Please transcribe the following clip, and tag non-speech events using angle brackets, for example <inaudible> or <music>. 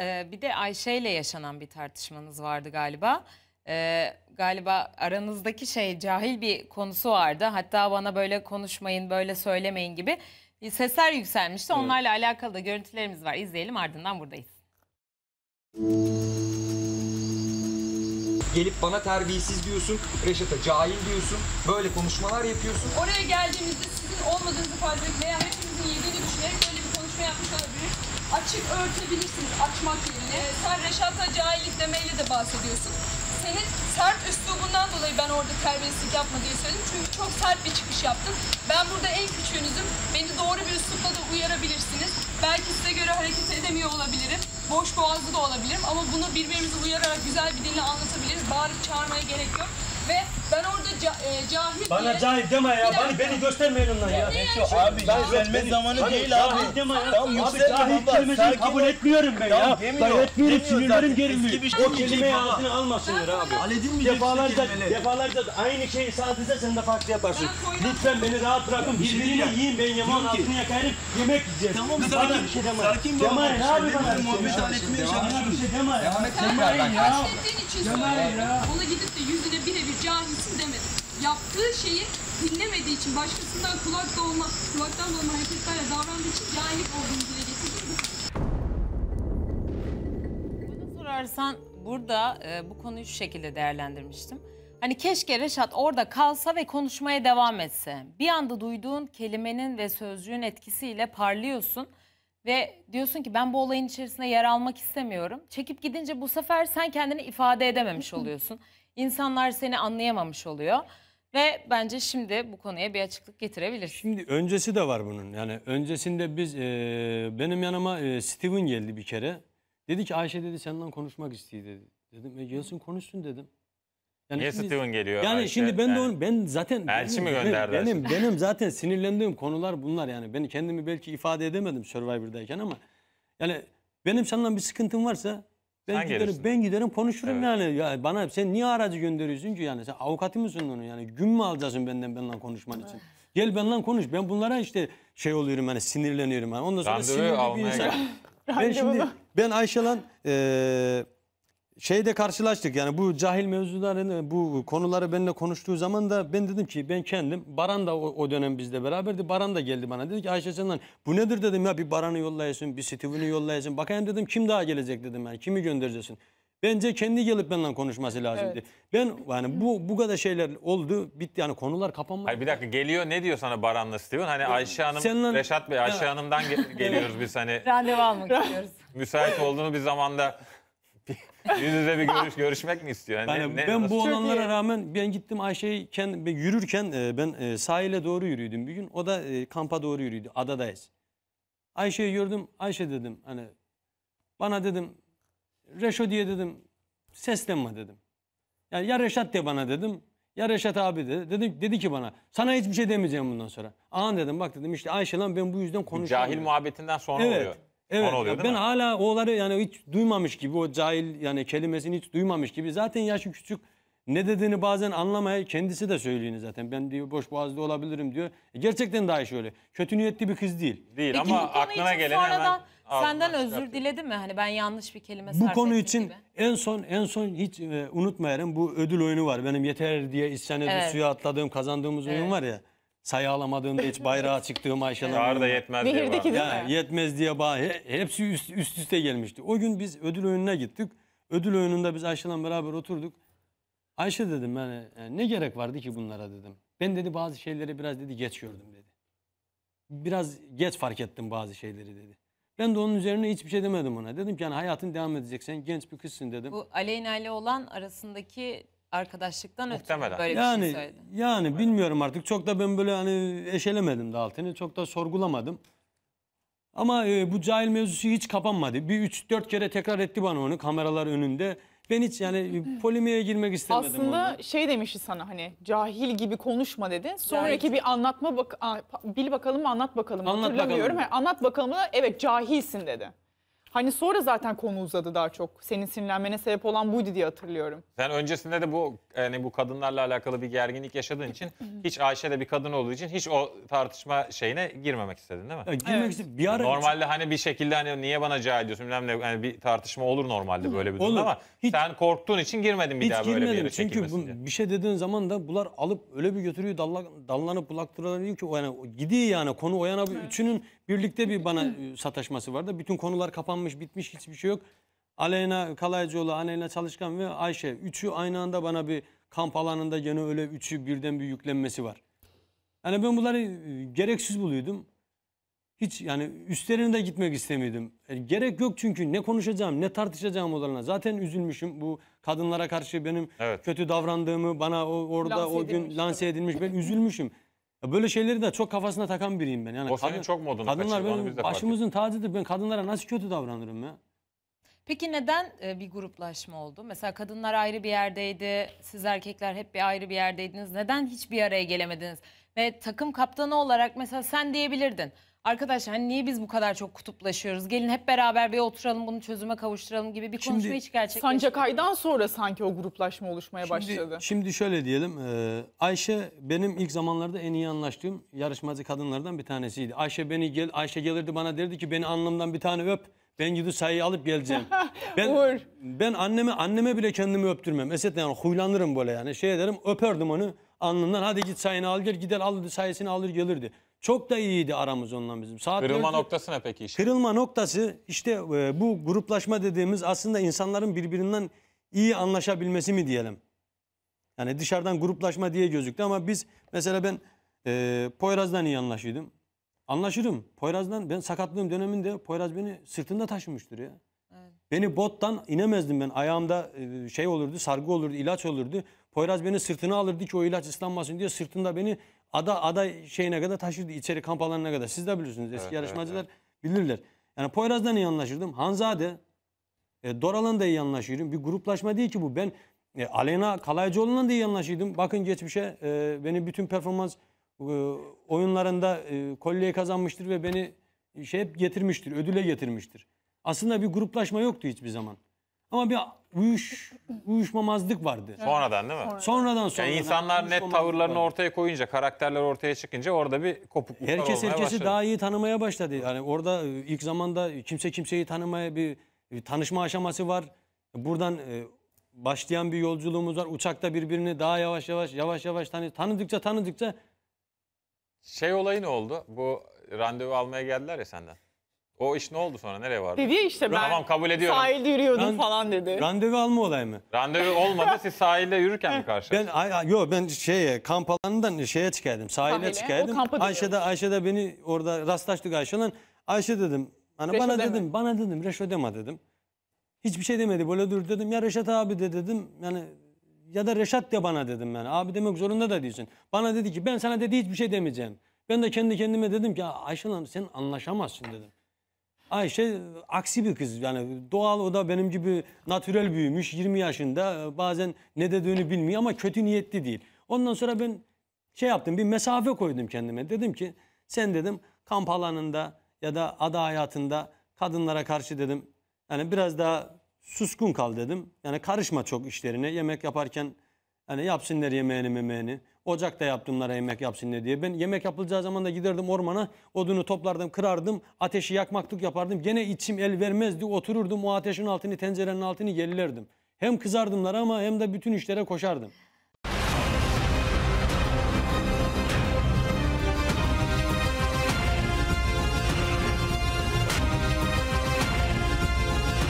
Ee, bir de Ayşe ile yaşanan bir tartışmanız vardı galiba. Ee, galiba aranızdaki şey cahil bir konusu vardı. Hatta bana böyle konuşmayın, böyle söylemeyin gibi sesler yükselmişti. Evet. Onlarla alakalı da görüntülerimiz var. İzleyelim ardından buradayız. Gelip bana terbiyesiz diyorsun, Reşat'a cahil diyorsun, böyle konuşmalar yapıyorsun. Oraya geldiğimizde sizin olmadığınızı fark edip veya hepimizin yediğini düşünerek böyle bir konuşma yapmış olabilir açık örtebilirsiniz açmak yerine. Evet. Sen reşata cahillik demeyle de bahsediyorsun. Senin sert üslubundan dolayı ben orada terbiyesizlik yapma diye söyledim. Çünkü çok sert bir çıkış yaptın. Ben burada en küçüğünüzüm. Beni doğru bir üslupla da uyarabilirsiniz. Belki size göre hareket edemiyor olabilirim. Boş boğazlı da olabilirim. Ama bunu birbirimizi uyararak güzel bir dille anlatabiliriz. Bağırıp çağırmaya gerek yok. Cahil Bana cahil deme ya. Bana beni göstermeyin ondan ya. Abi ben gösterme zamanı değil abi. Cahil deme ya. Tamam Abi cahil kelimesini kabul etmiyorum ben ya. Şey ben etmiyorum sinirlerim gerilmiyor. O kelimeyi ağzını almasınlar abi. Halledilmeyecek defalarca, defalarca aynı şeyi sadece sen de farklı yaparsın. Lütfen beni rahat bırakın. Şey Birbirini yiyin ben yaman altını yakarım. Yemek yiyeceğiz. Tamam sakin. Şey sakin baba. Cemal ne abi bana? Muhabbet halletmeye çalışıyorum. Bir şey deme ya. Cemal ya. Cemal ya. Ona gidip de yüzüne birebir cahilsin demedim yaptığı şeyi dinlemediği için, başkasından kulak dolma, kulaktan dolma hareketlerle davrandığı için cahillik olduğunu dile getirdim. Bana sorarsan burada e, bu konuyu şu şekilde değerlendirmiştim. Hani keşke Reşat orada kalsa ve konuşmaya devam etse. Bir anda duyduğun kelimenin ve sözcüğün etkisiyle parlıyorsun ve diyorsun ki ben bu olayın içerisinde yer almak istemiyorum. Çekip gidince bu sefer sen kendini ifade edememiş <laughs> oluyorsun. İnsanlar seni anlayamamış oluyor. Ve bence şimdi bu konuya bir açıklık getirebilir. Şimdi öncesi de var bunun. Yani öncesinde biz e, benim yanıma e, Steven geldi bir kere. Dedi ki Ayşe dedi senden konuşmak istiyor dedi. Dedim e, gelsin konuşsun dedim. Yani Niye şimdi, Steven geliyor? Yani Ayşe? şimdi ben de onu ben zaten Elçi benim, mi gönderdi? Benim, benim, benim zaten sinirlendiğim konular bunlar yani. Ben kendimi belki ifade edemedim Survivor'dayken ama yani benim senden bir sıkıntım varsa ben Hangi giderim, ben giderim konuşurum evet. yani. Ya bana sen niye aracı gönderiyorsun ki yani? Sen avukatı mısın onun yani? Gün mü alacaksın benden benimle konuşman için? Gel benimle konuş. Ben bunlara işte şey oluyorum yani sinirleniyorum yani. Ondan sonra Randevu sinirli bir insan. ben şimdi ben Ayşe e, şeyde karşılaştık yani bu cahil mevzularını bu konuları benimle konuştuğu zaman da ben dedim ki ben kendim Baran da o, o dönem bizle beraberdi Baran da geldi bana dedi ki Ayşe Can'dan bu nedir dedim ya bir Baran'ı yollayasın bir Steven'i yollayasın bakayım dedim kim daha gelecek dedim yani kimi göndereceksin. Bence kendi gelip benimle konuşması lazımdı. Evet. Ben yani bu bu kadar şeyler oldu bitti yani konular kapanmadı. Hayır bir dakika geliyor ne diyor sana Baran'la Steven? Hani Ayşe Hanım, Seninle... Reşat Bey Ayşe Hanım'dan gel <laughs> geliyoruz biz hani. Randevu almak istiyoruz. Müsait olduğunu bir zamanda Yüz yüze bir görüş görüşmek mi istiyor? Yani yani ne, ben nasıl? bu olanlara rağmen ben gittim Ayşe'yken yürürken e, ben e, sahile doğru yürüyordum bir gün. O da e, kampa doğru yürüyordu. Adadayız. Ayşe'yi gördüm. Ayşe dedim hani bana dedim Reşo diye dedim seslenme dedim. Yani ya Reşat de bana dedim ya Reşat abi dedi. Dedi, dedi ki bana sana hiçbir şey demeyeceğim bundan sonra. Aa dedim bak dedim işte Ayşe lan ben bu yüzden konuşuyorum. Cahil muhabbetinden sonra evet. oluyor. Evet. oluyor, ben mi? hala oğları yani hiç duymamış gibi o cahil yani kelimesini hiç duymamış gibi zaten yaşı küçük ne dediğini bazen anlamaya kendisi de söyleyiniz zaten. Ben diyor boş boğazlı olabilirim diyor. E gerçekten daha şöyle. Kötü niyetli bir kız değil. Değil Peki, ama aklına gelen hemen senden ağzına özür çıkartıyor. diledi mi? Hani ben yanlış bir kelime Bu konu için gibi. en son en son hiç e, unutmayarım bu ödül oyunu var. Benim yeter diye isyan edip Evet. suya atladığım kazandığımız oyun var ya sayalamadığında hiç bayrağı çıktığım Ayşe Hanım. da yetmez diye Bihirdeki Ya, yetmez diye bağ. he- Hepsi üst, üst üste gelmişti. O gün biz ödül oyununa gittik. Ödül oyununda biz Ayşe'yle beraber oturduk. Ayşe dedim yani e, ne gerek vardı ki bunlara dedim. Ben dedi bazı şeyleri biraz dedi geç gördüm dedi. Biraz geç fark ettim bazı şeyleri dedi. Ben de onun üzerine hiçbir şey demedim ona. Dedim ki yani hayatın devam edecek. Sen genç bir kızsın dedim. Bu Aleyna ile olan arasındaki arkadaşlıktan Muhtemelen. ötürü böyle yani, bir şey söyledi. Yani bilmiyorum artık. Çok da ben böyle hani eşelemedim de altını. Çok da sorgulamadım. Ama e, bu cahil mevzusu hiç kapanmadı. Bir üç dört kere tekrar etti bana onu kameralar önünde. Ben hiç yani e, polemiğe girmek istemedim. Aslında ondan. şey demişti sana hani cahil gibi konuşma dedi. Sonraki bir anlatma bak bil bakalım anlat bakalım. Anlat Hatırlamıyorum. Bakalım. Yani, anlat bakalım da evet cahilsin dedi. Hani sonra zaten konu uzadı daha çok. Senin sinirlenmene sebep olan buydu diye hatırlıyorum. Sen öncesinde de bu yani bu kadınlarla alakalı bir gerginlik yaşadığın için <laughs> hiç Ayşe de bir kadın olduğu için hiç o tartışma şeyine girmemek istedin değil mi? Ya, girmek evet. istedim. Bir ara normalde hani bir şekilde hani niye bana cahil diyorsun bilmem ne hani bir tartışma olur normalde böyle bir durumda ama hiç, sen korktuğun için girmedin bir daha böyle bir yere Çünkü bu, diye. bir şey dediğin zaman da bunlar alıp öyle bir götürüyor dalla, dallanıp bulaktıralar diyor ki o yani gidiyor yani konu o yana evet. üçünün Birlikte bir bana ıı, sataşması vardı. Bütün konular kapanmış, bitmiş, hiçbir şey yok. Aleyna Kalaycıoğlu, Aleyna Çalışkan ve Ayşe. Üçü aynı anda bana bir kamp alanında gene öyle üçü birden bir yüklenmesi var. Yani ben bunları ıı, gereksiz buluyordum. Hiç yani üstlerine de gitmek istemiyordum. E, gerek yok çünkü ne konuşacağım ne tartışacağım onlarla. Zaten üzülmüşüm bu kadınlara karşı benim evet. kötü davrandığımı bana o, orada lanse o gün edilmiş. lanse edilmiş. Ben üzülmüşüm böyle şeyleri de çok kafasına takan biriyim ben. Yani O senin çok modunu kadınlar kaçırdı, onu benim başımızın tacıdır. Ben kadınlara nasıl kötü davranırım ya? Peki neden e, bir gruplaşma oldu? Mesela kadınlar ayrı bir yerdeydi, siz erkekler hep bir ayrı bir yerdeydiniz. Neden hiç bir araya gelemediniz? Ve takım kaptanı olarak mesela sen diyebilirdin arkadaşlar hani niye biz bu kadar çok kutuplaşıyoruz? Gelin hep beraber bir oturalım bunu çözüme kavuşturalım gibi bir konuşma Şimdi, hiç gerçekleşmedi. Sancakay'dan sonra sanki o gruplaşma oluşmaya şimdi, başladı. Şimdi şöyle diyelim. E, Ayşe benim ilk zamanlarda en iyi anlaştığım yarışmacı kadınlardan bir tanesiydi. Ayşe beni gel Ayşe gelirdi bana derdi ki beni anlamdan bir tane öp. Ben gidip sayıyı alıp geleceğim. <laughs> Ben ben anneme anneme bile kendimi öptürmem. Eset yani huylanırım böyle yani. Şey ederim öperdim onu alnından. Hadi git sayını al gel gider alırdı sayısını alır gelirdi. Çok da iyiydi aramız onunla bizim. Saat Kırılma 4, noktası ne peki işte? Kırılma noktası işte e, bu gruplaşma dediğimiz aslında insanların birbirinden iyi anlaşabilmesi mi diyelim. Yani dışarıdan gruplaşma diye gözüktü ama biz mesela ben e, Poyraz'dan iyi anlaşıyordum. Anlaşırım. Poyraz'dan ben sakatlığım döneminde Poyraz beni sırtında taşımıştır ya. Beni bottan inemezdim ben. Ayağımda e, şey olurdu, sargı olurdu, ilaç olurdu. Poyraz beni sırtına alırdı ki o ilaç ıslanmasın diye sırtında beni ada ada şeyine kadar taşırdı içeri kamp alanına kadar. Siz de bilirsiniz eski evet, yarışmacılar evet, evet. bilirler. Yani Poyraz'dan iyi anlaşırdım. Hanzade, e, Doral'ın iyi anlaşıyorum. Bir gruplaşma değil ki bu. Ben e, Aleyna Kalaycıoğlu'nla da iyi anlaşıyordum. Bakın geçmişe e, beni bütün performans e, oyunlarında e, kolyeyi kazanmıştır ve beni şey hep getirmiştir, ödüle getirmiştir. Aslında bir gruplaşma yoktu hiçbir zaman. Ama bir uyuş, uyuşmamazlık vardı. Sonradan değil mi? Sonradan sonra. Yani insanlar net tavırlarını ortaya koyunca, karakterler ortaya çıkınca orada bir kopukluklar Herkes herkesi daha iyi tanımaya başladı. Yani orada e, ilk zamanda kimse kimseyi tanımaya bir, bir e, tanışma aşaması var. Buradan e, başlayan bir yolculuğumuz var. Uçakta birbirini daha yavaş yavaş yavaş yavaş tanı tanıdıkça tanıdıkça Şey olayı ne oldu? Bu randevu almaya geldiler ya senden. O iş ne oldu sonra? Nereye vardı? Dedi ya işte ben tamam, kabul ediyorum. sahilde yürüyordum Ran- falan dedi. Randevu alma olayı mı? Randevu olmadı. Siz sahilde yürürken mi karşılaştınız? ay, ay- yo ben şeye kamp alanından şeye çıkardım. Sahile, Sahile, çıkardım. Ayşe de Ayşe de beni orada rastlaştık Ayşe'yle. Ayşe dedim. Hani bana dedim, bana dedim reşo deme dedim. Hiçbir şey demedi. Böyle dur dedim. Ya Reşat abi de dedim. Yani ya da Reşat de bana dedim yani. Abi demek zorunda da değilsin. Bana dedi ki ben sana dedi hiçbir şey demeyeceğim. Ben de kendi kendime dedim ki "Ya Ayşe Hanım sen anlaşamazsın dedim. Ayşe aksi bir kız yani doğal o da benim gibi natürel büyümüş 20 yaşında bazen ne dediğini bilmiyor ama kötü niyetli değil. Ondan sonra ben şey yaptım bir mesafe koydum kendime dedim ki sen dedim kamp alanında ya da ada hayatında kadınlara karşı dedim yani biraz daha suskun kal dedim. Yani karışma çok işlerine yemek yaparken yani yapsınlar yemeğini memeğini Ocakta yaptım bunlara yemek yapsınlar diye. Ben yemek yapılacağı zaman da giderdim ormana. Odunu toplardım, kırardım. Ateşi yakmaklık yapardım. Gene içim el vermezdi. Otururdum o ateşin altını, tencerenin altını gerilerdim. Hem kızardımlar ama hem de bütün işlere koşardım.